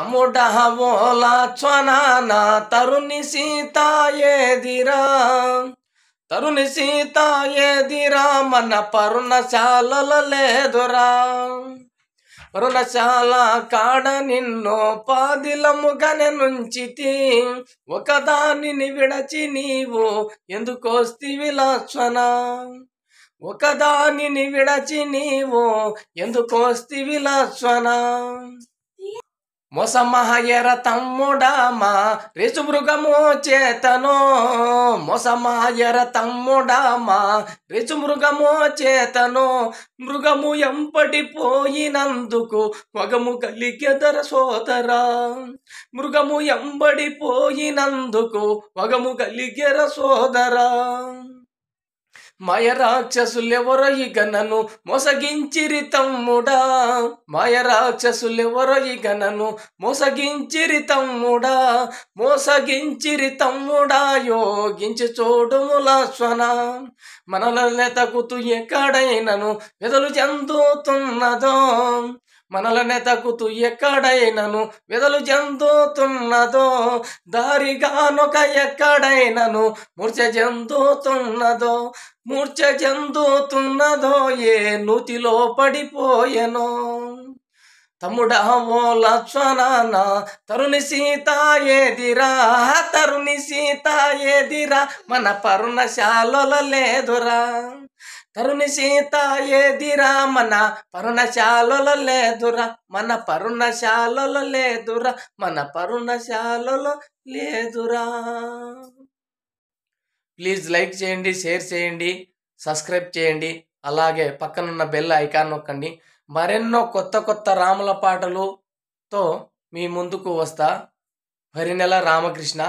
తమ్ముడహోల చ్వనాన తరుణి సీతాయేదిరా తరుణి సీతాయేదిరా మన పరుణశాల లేదురా పరుణశాల కాడ నిన్ను పాదిలముగనె నుంచి ఒకదానిని విడచి నీవు ఎందుకోస్తివి లక్ష్మణ ఒకదానిని విడచి నీవు ఎందుకోస్తివి స్వనా తమ్ముడామా తమ్ముడమా రిచుమృగము చేతను మొసమాయర తమ్ముడమా రిచుమృగము చేతను మృగము ఎంపటి పోయినందుకు మగము కలిగెదర సోదరా మృగము ఎంబడి పోయినందుకు మగము కలిగెర సోదరా మాయరాక్షసులెవరో ఇక నన్ను మోసగించిరి తమ్ముడా మాయరాక్షసులెవరో ఇక నన్ను మోసగించిరి తమ్ముడా మోసగించిరి తమ్ముడా యోగించి చూడుము లాస్వన మనలనే తగుతూ ఎక్కడైనను వెదలు చెందుతున్నదో మనలనే తగ్గుతూ ఎక్కడైనను వెదలు చెందుతున్నదో దారిగానొక ఎక్కడైనను మురిచ చెందుతున్నదో మూర్చ చెందుతున్నదో ఏ నుతిలో పడిపోయెనో తముడా ఓ లక్ష్మణ తరుణి సీత ఏదిరా తరుణి సీత ఏదిరా మన పరుణశాలలో లేదురా తరుణి సీత ఏదిరా మన పరుణశాలలో లేదురా మన పరుణశాలలో లేదురా మన పరుణశాలలో లేదురా ప్లీజ్ లైక్ చేయండి షేర్ చేయండి సబ్స్క్రైబ్ చేయండి అలాగే పక్కనున్న బెల్ ఐకాన్ నొక్కండి మరెన్నో కొత్త కొత్త రాముల పాటలుతో మీ ముందుకు వస్తా హరినెల రామకృష్ణ